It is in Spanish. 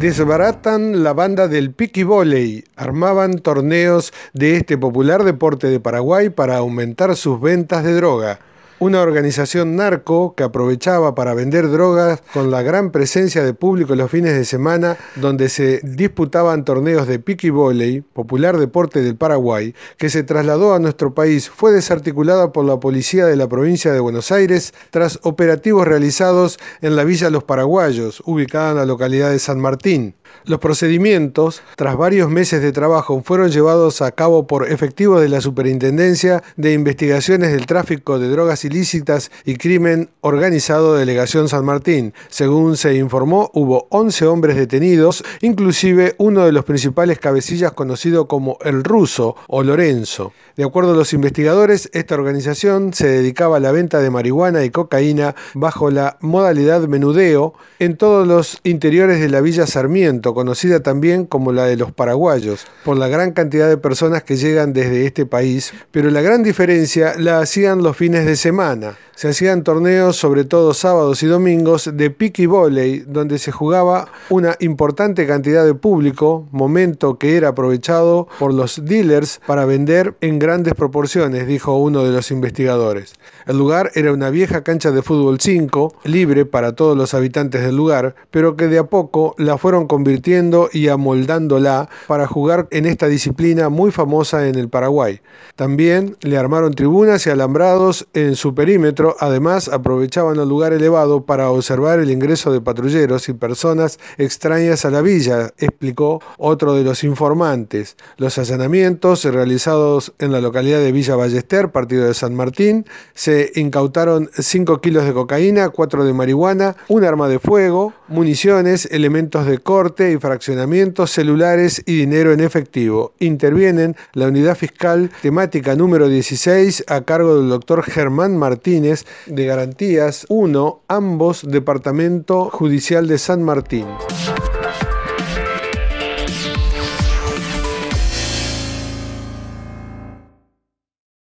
Desbaratan la banda del piqui volley, armaban torneos de este popular deporte de Paraguay para aumentar sus ventas de droga una organización narco que aprovechaba para vender drogas con la gran presencia de público los fines de semana, donde se disputaban torneos de pique y volley, popular deporte del Paraguay, que se trasladó a nuestro país, fue desarticulada por la policía de la provincia de Buenos Aires tras operativos realizados en la Villa Los Paraguayos, ubicada en la localidad de San Martín. Los procedimientos, tras varios meses de trabajo, fueron llevados a cabo por efectivos de la Superintendencia de Investigaciones del Tráfico de Drogas Ilícitas y Crimen Organizado de Delegación San Martín. Según se informó, hubo 11 hombres detenidos, inclusive uno de los principales cabecillas conocido como el ruso o Lorenzo. De acuerdo a los investigadores, esta organización se dedicaba a la venta de marihuana y cocaína bajo la modalidad menudeo en todos los interiores de la Villa Sarmiento conocida también como la de los paraguayos, por la gran cantidad de personas que llegan desde este país, pero la gran diferencia la hacían los fines de semana se hacían torneos, sobre todo sábados y domingos, de pique y volei, donde se jugaba una importante cantidad de público, momento que era aprovechado por los dealers para vender en grandes proporciones, dijo uno de los investigadores. El lugar era una vieja cancha de fútbol 5, libre para todos los habitantes del lugar, pero que de a poco la fueron convirtiendo y amoldándola para jugar en esta disciplina muy famosa en el Paraguay. También le armaron tribunas y alambrados en su perímetro Además, aprovechaban el lugar elevado para observar el ingreso de patrulleros y personas extrañas a la villa, explicó otro de los informantes. Los allanamientos realizados en la localidad de Villa Ballester, partido de San Martín, se incautaron 5 kilos de cocaína, 4 de marihuana, un arma de fuego, municiones, elementos de corte y fraccionamiento, celulares y dinero en efectivo. Intervienen la unidad fiscal temática número 16 a cargo del doctor Germán Martínez de Garantías 1, ambos Departamento Judicial de San Martín.